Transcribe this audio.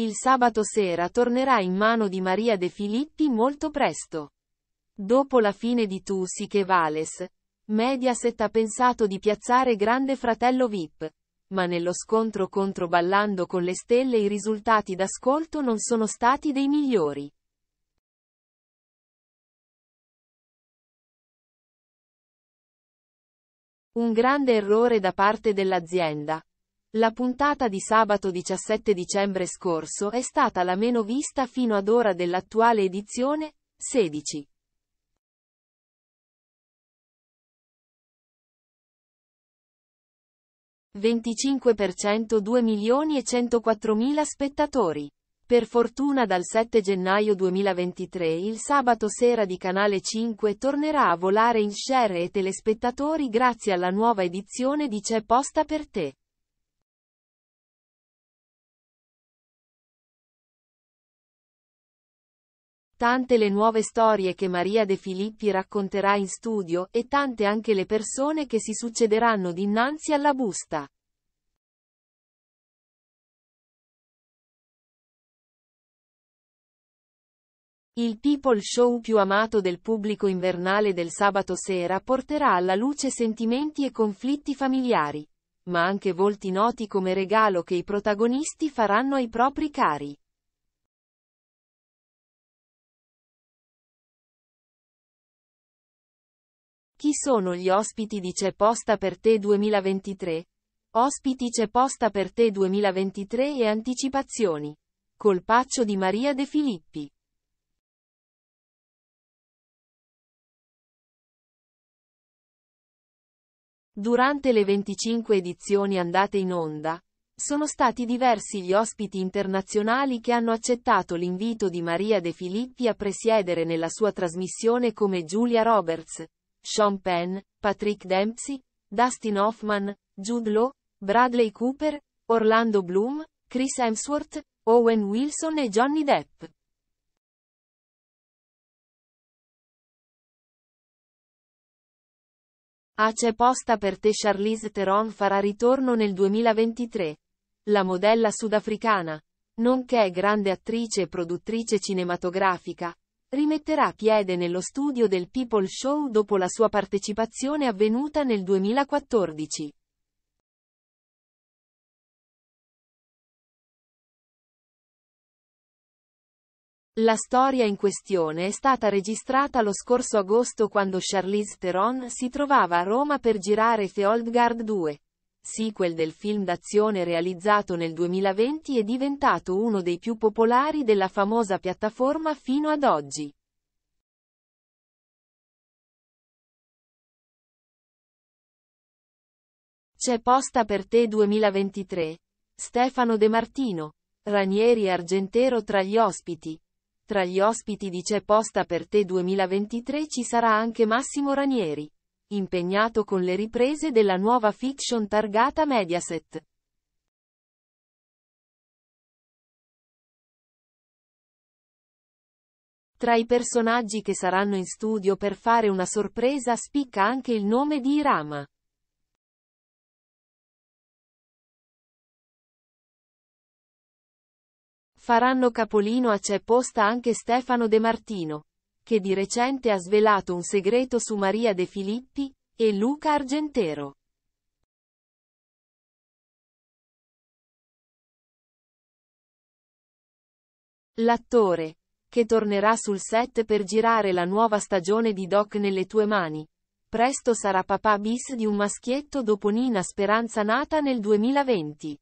Il sabato sera tornerà in mano di Maria De Filippi molto presto. Dopo la fine di Tu si che vales, Mediaset ha pensato di piazzare Grande Fratello VIP, ma nello scontro contro Ballando con le Stelle i risultati d'ascolto non sono stati dei migliori. Un grande errore da parte dell'azienda, la puntata di sabato 17 dicembre scorso è stata la meno vista fino ad ora dell'attuale edizione, 16. (25% 2 milioni e 104 mila spettatori. Per fortuna dal 7 gennaio 2023 il sabato sera di Canale 5 tornerà a volare in share e telespettatori grazie alla nuova edizione di C'è posta per te. Tante le nuove storie che Maria De Filippi racconterà in studio, e tante anche le persone che si succederanno dinanzi alla busta. Il people show più amato del pubblico invernale del sabato sera porterà alla luce sentimenti e conflitti familiari, ma anche volti noti come regalo che i protagonisti faranno ai propri cari. Chi sono gli ospiti di C'è posta per te 2023? Ospiti C'è posta per te 2023 e anticipazioni. Colpaccio di Maria De Filippi. Durante le 25 edizioni andate in onda, sono stati diversi gli ospiti internazionali che hanno accettato l'invito di Maria De Filippi a presiedere nella sua trasmissione come Giulia Roberts, Sean Penn, Patrick Dempsey, Dustin Hoffman, Jude Law, Bradley Cooper, Orlando Bloom, Chris Hemsworth, Owen Wilson e Johnny Depp. A c'è posta per te Charlize Theron farà ritorno nel 2023. La modella sudafricana, nonché grande attrice e produttrice cinematografica, Rimetterà piede nello studio del People Show dopo la sua partecipazione avvenuta nel 2014. La storia in questione è stata registrata lo scorso agosto quando Charlize Theron si trovava a Roma per girare Theoldgard 2 sequel del film d'azione realizzato nel 2020 è diventato uno dei più popolari della famosa piattaforma fino ad oggi. C'è posta per te 2023. Stefano De Martino, Ranieri Argentero tra gli ospiti. Tra gli ospiti di C'è posta per te 2023 ci sarà anche Massimo Ranieri impegnato con le riprese della nuova fiction targata Mediaset. Tra i personaggi che saranno in studio per fare una sorpresa spicca anche il nome di Irama. Faranno capolino a c'è posta anche Stefano De Martino, che di recente ha svelato un segreto su Maria De Filippi, e Luca Argentero. L'attore, che tornerà sul set per girare la nuova stagione di Doc nelle tue mani, presto sarà papà bis di un maschietto dopo Nina Speranza nata nel 2020.